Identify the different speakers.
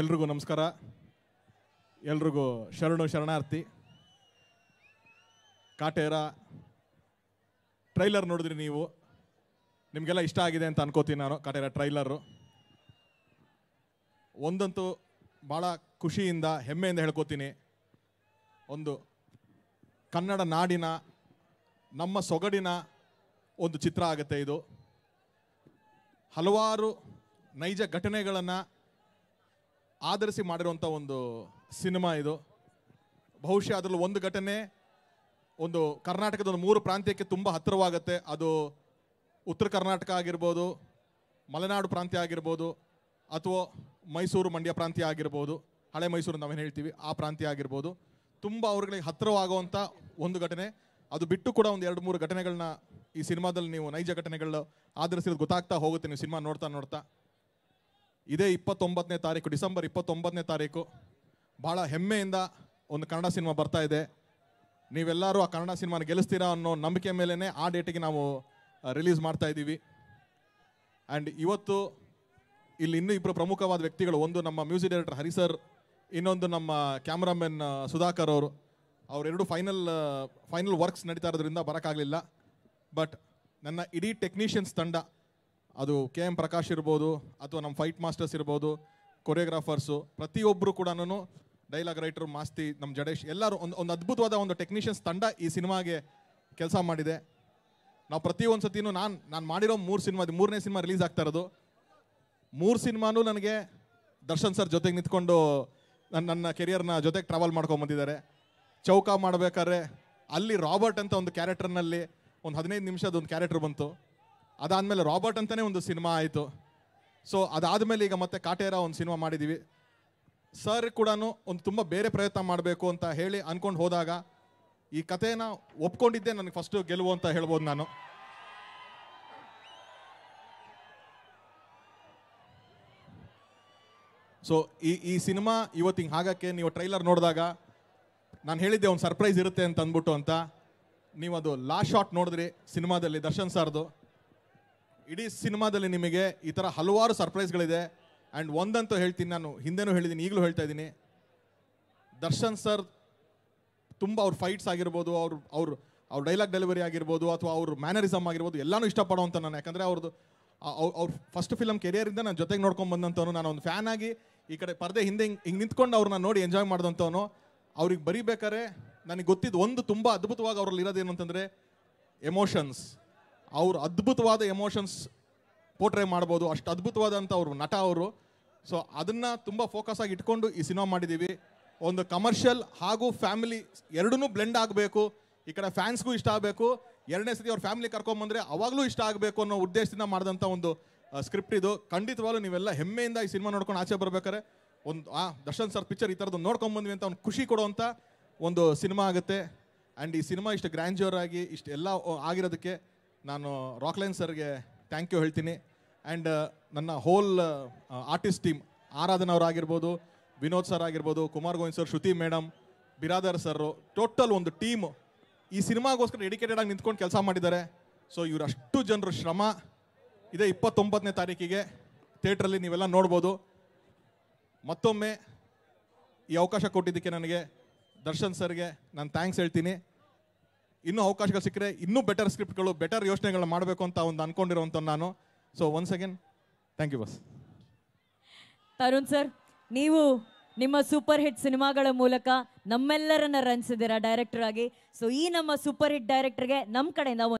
Speaker 1: ಎಲ್ರಿಗೂ ನಮಸ್ಕಾರ ಎಲ್ರಿಗೂ ಶರಣು ಶರಣಾರ್ಥಿ ಕಾಟೇರ ಟ್ರೈಲರ್ ನೋಡಿದ್ರಿ ನೀವು ನಿಮಗೆಲ್ಲ ಇಷ್ಟ ಆಗಿದೆ ಅಂತ ಅನ್ಕೋತೀನಿ ನಾನು ಕಾಟೇರ ಟ್ರೈಲರು ಒಂದಂತೂ ಭಾಳ ಖುಷಿಯಿಂದ ಹೆಮ್ಮೆಯಿಂದ ಹೇಳ್ಕೋತೀನಿ ಒಂದು ಕನ್ನಡ ನಾಡಿನ ನಮ್ಮ ಸೊಗಡಿನ ಒಂದು ಚಿತ್ರ ಆಗುತ್ತೆ ಇದು ಹಲವಾರು ನೈಜ ಘಟನೆಗಳನ್ನು ಆಧರಿಸಿ ಮಾಡಿರುವಂಥ ಒಂದು ಸಿನಿಮಾ ಇದು ಬಹುಶಃ ಅದರಲ್ಲಿ ಒಂದು ಘಟನೆ ಒಂದು ಕರ್ನಾಟಕದ ಒಂದು ಮೂರು ಪ್ರಾಂತ್ಯಕ್ಕೆ ತುಂಬ ಹತ್ತಿರವಾಗುತ್ತೆ ಅದು ಉತ್ತರ ಕರ್ನಾಟಕ ಆಗಿರ್ಬೋದು ಮಲೆನಾಡು ಪ್ರಾಂತ್ಯ ಆಗಿರ್ಬೋದು ಅಥವಾ ಮೈಸೂರು ಮಂಡ್ಯ ಪ್ರಾಂತ್ಯ ಆಗಿರ್ಬೋದು ಹಳೆ ಮೈಸೂರು ನಾವೇನು ಹೇಳ್ತೀವಿ ಆ ಪ್ರಾಂತ್ಯ ಆಗಿರ್ಬೋದು ತುಂಬ ಅವ್ರಗಳಿಗೆ ಹತ್ತಿರವಾಗುವಂಥ ಒಂದು ಘಟನೆ ಅದು ಬಿಟ್ಟು ಕೂಡ ಒಂದು ಎರಡು ಮೂರು ಘಟನೆಗಳನ್ನ ಈ ಸಿನಿಮಾದಲ್ಲಿ ನೀವು ನೈಜ ಘಟನೆಗಳು ಆಧರಿಸಿರೋದು ಗೊತ್ತಾಗ್ತಾ ಹೋಗುತ್ತೆ ನೀವು ಸಿನಿಮಾ ನೋಡ್ತಾ ನೋಡ್ತಾ ಇದೇ ಇಪ್ಪತ್ತೊಂಬತ್ತನೇ ತಾರೀಕು ಡಿಸೆಂಬರ್ ಇಪ್ಪತ್ತೊಂಬತ್ತನೇ ತಾರೀಕು ಭಾಳ ಹೆಮ್ಮೆಯಿಂದ ಒಂದು ಕನ್ನಡ ಸಿನಿಮಾ ಬರ್ತಾ ಇದೆ ನೀವೆಲ್ಲರೂ ಆ ಕನ್ನಡ ಸಿನಿಮಾನ ಗೆಲ್ಲಿಸ್ತೀರಾ ಅನ್ನೋ ನಂಬಿಕೆ ಮೇಲೇ ಆ ಡೇಟಿಗೆ ನಾವು ರಿಲೀಸ್ ಮಾಡ್ತಾ ಇದ್ದೀವಿ ಆ್ಯಂಡ್ ಇವತ್ತು ಇಲ್ಲಿ ಇನ್ನೂ ಇಬ್ಬರು ಪ್ರಮುಖವಾದ ವ್ಯಕ್ತಿಗಳು ಒಂದು ನಮ್ಮ ಮ್ಯೂಸಿಕ್ ಡೈರೆಕ್ಟರ್ ಹರಿ ಸರ್ ಇನ್ನೊಂದು ನಮ್ಮ ಕ್ಯಾಮ್ರಾಮನ್ ಸುಧಾಕರ್ ಅವರು ಅವರೆರಡು ಫೈನಲ್ ಫೈನಲ್ ವರ್ಕ್ಸ್ ನಡೀತಾ ಇರೋದ್ರಿಂದ ಬರೋಕ್ಕಾಗಲಿಲ್ಲ ಬಟ್ ನನ್ನ ಇಡೀ ಟೆಕ್ನಿಷಿಯನ್ಸ್ ತಂಡ ಅದು ಕೆ ಎಂ ಪ್ರಕಾಶ್ ಇರ್ಬೋದು ಅಥವಾ ನಮ್ಮ ಫೈಟ್ ಮಾಸ್ಟರ್ಸ್ ಇರ್ಬೋದು ಕೊರಿಯೋಗ್ರಾಫರ್ಸು ಪ್ರತಿಯೊಬ್ಬರು ಕೂಡ ಡೈಲಾಗ್ ರೈಟರ್ ಮಾಸ್ತಿ ನಮ್ಮ ಜಡೇಶ್ ಎಲ್ಲರೂ ಒಂದು ಒಂದು ಅದ್ಭುತವಾದ ಒಂದು ಟೆಕ್ನಿಷಿಯನ್ಸ್ ತಂಡ ಈ ಸಿನಿಮಾಗೆ ಕೆಲಸ ಮಾಡಿದೆ ನಾವು ಪ್ರತಿಯೊಂದು ಸತಿನೂ ನಾನು ನಾನು ಮಾಡಿರೋ ಮೂರು ಸಿನಿಮಾ ಮೂರನೇ ಸಿನಿಮಾ ರಿಲೀಸ್ ಆಗ್ತಾ ಇರೋದು ಮೂರು ಸಿನಿಮಾನೂ ನನಗೆ ದರ್ಶನ್ ಸರ್ ಜೊತೆಗೆ ನಿಂತ್ಕೊಂಡು ನನ್ನ ನನ್ನ ಕೆರಿಯರ್ನ ಜೊತೆಗೆ ಟ್ರಾವೆಲ್ ಮಾಡ್ಕೊಂಬಂದಿದ್ದಾರೆ ಚೌಕ ಮಾಡಬೇಕಾದ್ರೆ ಅಲ್ಲಿ ರಾಬರ್ಟ್ ಅಂತ ಒಂದು ಕ್ಯಾರೆಕ್ಟರ್ನಲ್ಲಿ ಒಂದು ಹದಿನೈದು ನಿಮಿಷದ ಒಂದು ಕ್ಯಾರೆಕ್ಟರ್ ಬಂತು ಅದಾದಮೇಲೆ ರಾಬರ್ಟ್ ಅಂತಲೇ ಒಂದು ಸಿನಿಮಾ ಆಯಿತು ಸೊ ಅದಾದಮೇಲೆ ಈಗ ಮತ್ತೆ ಕಾಟೇರ ಒಂದು ಸಿನಿಮಾ ಮಾಡಿದ್ದೀವಿ ಸರ್ ಕೂಡ ಒಂದು ತುಂಬ ಬೇರೆ ಪ್ರಯತ್ನ ಮಾಡಬೇಕು ಅಂತ ಹೇಳಿ ಅನ್ಕೊಂಡು ಹೋದಾಗ ಈ ಕಥೆನ ಒಪ್ಕೊಂಡಿದ್ದೆ ನನಗೆ ಫಸ್ಟು ಗೆಲುವು ಅಂತ ಹೇಳ್ಬೋದು ನಾನು ಸೊ ಈ ಈ ಸಿನಿಮಾ ಇವತ್ತಿಗೆ ಹಾಗಕ್ಕೆ ನೀವು ಟ್ರೈಲರ್ ನೋಡಿದಾಗ ನಾನು ಹೇಳಿದ್ದೆ ಒಂದು ಸರ್ಪ್ರೈಸ್ ಇರುತ್ತೆ ಅಂತ ಅಂದ್ಬಿಟ್ಟು ಅಂತ ನೀವು ಅದು ಲಾಸ್ಟ್ ಶಾಟ್ ನೋಡಿದ್ರಿ ಸಿನಿಮಾದಲ್ಲಿ ದರ್ಶನ್ ಸರ್ದು ಇಡೀ ಸಿನಿಮಾದಲ್ಲಿ ನಿಮಗೆ ಈ ಥರ ಹಲವಾರು ಸರ್ಪ್ರೈಸ್ಗಳಿದೆ ಆ್ಯಂಡ್ ಒಂದಂತೂ ಹೇಳ್ತೀನಿ ನಾನು ಹಿಂದೆನೂ ಹೇಳಿದ್ದೀನಿ ಈಗಲೂ ಹೇಳ್ತಾ ಇದ್ದೀನಿ ದರ್ಶನ್ ಸರ್ ತುಂಬ ಅವ್ರ ಫೈಟ್ಸ್ ಆಗಿರ್ಬೋದು ಅವ್ರ ಅವ್ರ ಅವ್ರ ಡೈಲಾಗ್ ಡೆಲಿವರಿ ಆಗಿರ್ಬೋದು ಅಥವಾ ಅವ್ರ ಮ್ಯಾನರಿಸಮ್ ಆಗಿರ್ಬೋದು ಎಲ್ಲನೂ ಇಷ್ಟಪಡುವಂಥ ನಾನು ಯಾಕಂದರೆ ಅವ್ರದ್ದು ಅವ್ರ ಫಸ್ಟ್ ಫಿಲಮ್ ಕೆರಿಯರಿಂದ ನಾನು ಜೊತೆಗೆ ನೋಡ್ಕೊಂಡು ಬಂದಂಥವನು ನಾನು ಒಂದು ಫ್ಯಾನ್ ಆಗಿ ಈ ಕಡೆ ಪರದೆ ಹಿಂದೆ ಹಿಂಗೆ ಹಿಂಗೆ ನಿಂತ್ಕೊಂಡು ಅವ್ರನ್ನ ನೋಡಿ ಎಂಜಾಯ್ ಮಾಡಿದಂಥವನು ಅವ್ರಿಗೆ ಬರೀಬೇಕಾದ್ರೆ ನನಗೆ ಗೊತ್ತಿದ್ದು ಒಂದು ತುಂಬ ಅದ್ಭುತವಾಗಿ ಅವರಲ್ಲಿ ಇರೋದೇನು ಅಂತಂದರೆ ಎಮೋಷನ್ಸ್ ಅವ್ರು ಅದ್ಭುತವಾದ ಎಮೋಷನ್ಸ್ ಪೋರ್ಟ್ರೇ ಮಾಡ್ಬೋದು ಅಷ್ಟು ಅದ್ಭುತವಾದಂಥ ಅವರು ನಟ ಅವರು ಸೊ ಅದನ್ನು ತುಂಬ ಫೋಕಸ್ ಆಗಿ ಇಟ್ಕೊಂಡು ಈ ಸಿನಿಮಾ ಮಾಡಿದ್ದೀವಿ ಒಂದು ಕಮರ್ಷಿಯಲ್ ಹಾಗೂ ಫ್ಯಾಮಿಲಿ ಎರಡೂ ಬ್ಲೆಂಡ್ ಆಗಬೇಕು ಈ ಕಡೆ ಫ್ಯಾನ್ಸ್ಗೂ ಇಷ್ಟ ಆಗಬೇಕು ಎರಡನೇ ಸತಿ ಅವ್ರ ಫ್ಯಾಮಿಲಿ ಕರ್ಕೊಂಬಂದರೆ ಅವಾಗಲೂ ಇಷ್ಟ ಆಗಬೇಕು ಅನ್ನೋ ಉದ್ದೇಶದಿಂದ ಮಾಡಿದಂಥ ಒಂದು ಸ್ಕ್ರಿಪ್ಟ್ ಇದು ಖಂಡಿತವಾಗ್ಲೂ ನೀವೆಲ್ಲ ಹೆಮ್ಮೆಯಿಂದ ಈ ಸಿನಿಮಾ ನೋಡ್ಕೊಂಡು ಆಚೆ ಬರ್ಬೇಕಾರೆ ಒಂದು ಆ ದರ್ಶನ್ ಸರ್ ಪಿಕ್ಚರ್ ಈ ಥರದ್ದು ನೋಡ್ಕೊಂಬಂದ್ವಿ ಅಂತ ಒಂದು ಖುಷಿ ಕೊಡುವಂಥ ಒಂದು ಸಿನಿಮಾ ಆಗುತ್ತೆ ಆ್ಯಂಡ್ ಈ ಸಿನಿಮಾ ಇಷ್ಟು ಗ್ರ್ಯಾಂಡ್ಯೂರ್ ಆಗಿ ಇಷ್ಟು ಎಲ್ಲ ಆಗಿರೋದಕ್ಕೆ ನಾನು ರಾಕ್ಲೈನ್ ಸರ್ಗೆ ಥ್ಯಾಂಕ್ ಯು ಹೇಳ್ತೀನಿ ಆ್ಯಂಡ್ uh, ನನ್ನ ಹೋಲ್ ಆರ್ಟಿಸ್ಟ್ ಟೀಮ್ ಅವರಾಗಿರ್ಬೋದು ವಿನೋದ್ ಸರ್ ಆಗಿರ್ಬೋದು Kumar Govind sir Shruti madam Biradar sir total ಒಂದು ಟೀಮ್ ಈ ಸಿನಿಮಾಗೋಸ್ಕರ ಡೆಡಿಕೇಟೆಡ್ ಆಗಿ ನಿಂತ್ಕೊಂಡು ಕೆಲಸ ಮಾಡಿದ್ದಾರೆ ಸೊ ಇವರಷ್ಟು ಜನರು ಶ್ರಮ ಇದೇ ಇಪ್ಪತ್ತೊಂಬತ್ತನೇ ತಾರೀಕಿಗೆ ಥಿಯೇಟ್ರಲ್ಲಿ ನೀವೆಲ್ಲ ನೋಡ್ಬೋದು ಮತ್ತೊಮ್ಮೆ ಈ ಅವಕಾಶ ಕೊಟ್ಟಿದ್ದಕ್ಕೆ ನನಗೆ ದರ್ಶನ್ ಸರ್ಗೆ ನಾನು ಥ್ಯಾಂಕ್ಸ್ ಹೇಳ್ತೀನಿ ಇನ್ನೂ ಅವಕಾಶಗಳು ಸಿಕ್ಕರೆ ಇನ್ನೂ ಬೆಟರ್ ಸ್ಕ್ರಿಪ್ಟ್ಗಳು ಬೆಟರ್ ಯೋಚನೆಗಳನ್ನ ಮಾಡಬೇಕು ಅಂತ ಒಂದು ಅನ್ಕೊಂಡಿರುವಂತ ನಾನು so once again thank you ಬಸ್ ತರುಣ್ ಸರ್ ನೀವು ನಿಮ್ಮ ಸೂಪರ್ ಹಿಟ್ ಸಿನಿಮಾಗಳ ಮೂಲಕ ನಮ್ಮೆಲ್ಲರನ್ನ ರಂಜಿಸಿದ್ದೀರಾ ಡೈರೆಕ್ಟರ್ ಆಗಿ ಸೊ ಈ ನಮ್ಮ ಸೂಪರ್ ಹಿಟ್ ಡೈರೆಕ್ಟರ್ಗೆ ನಮ್ಮ ಕಡೆಯಿಂದ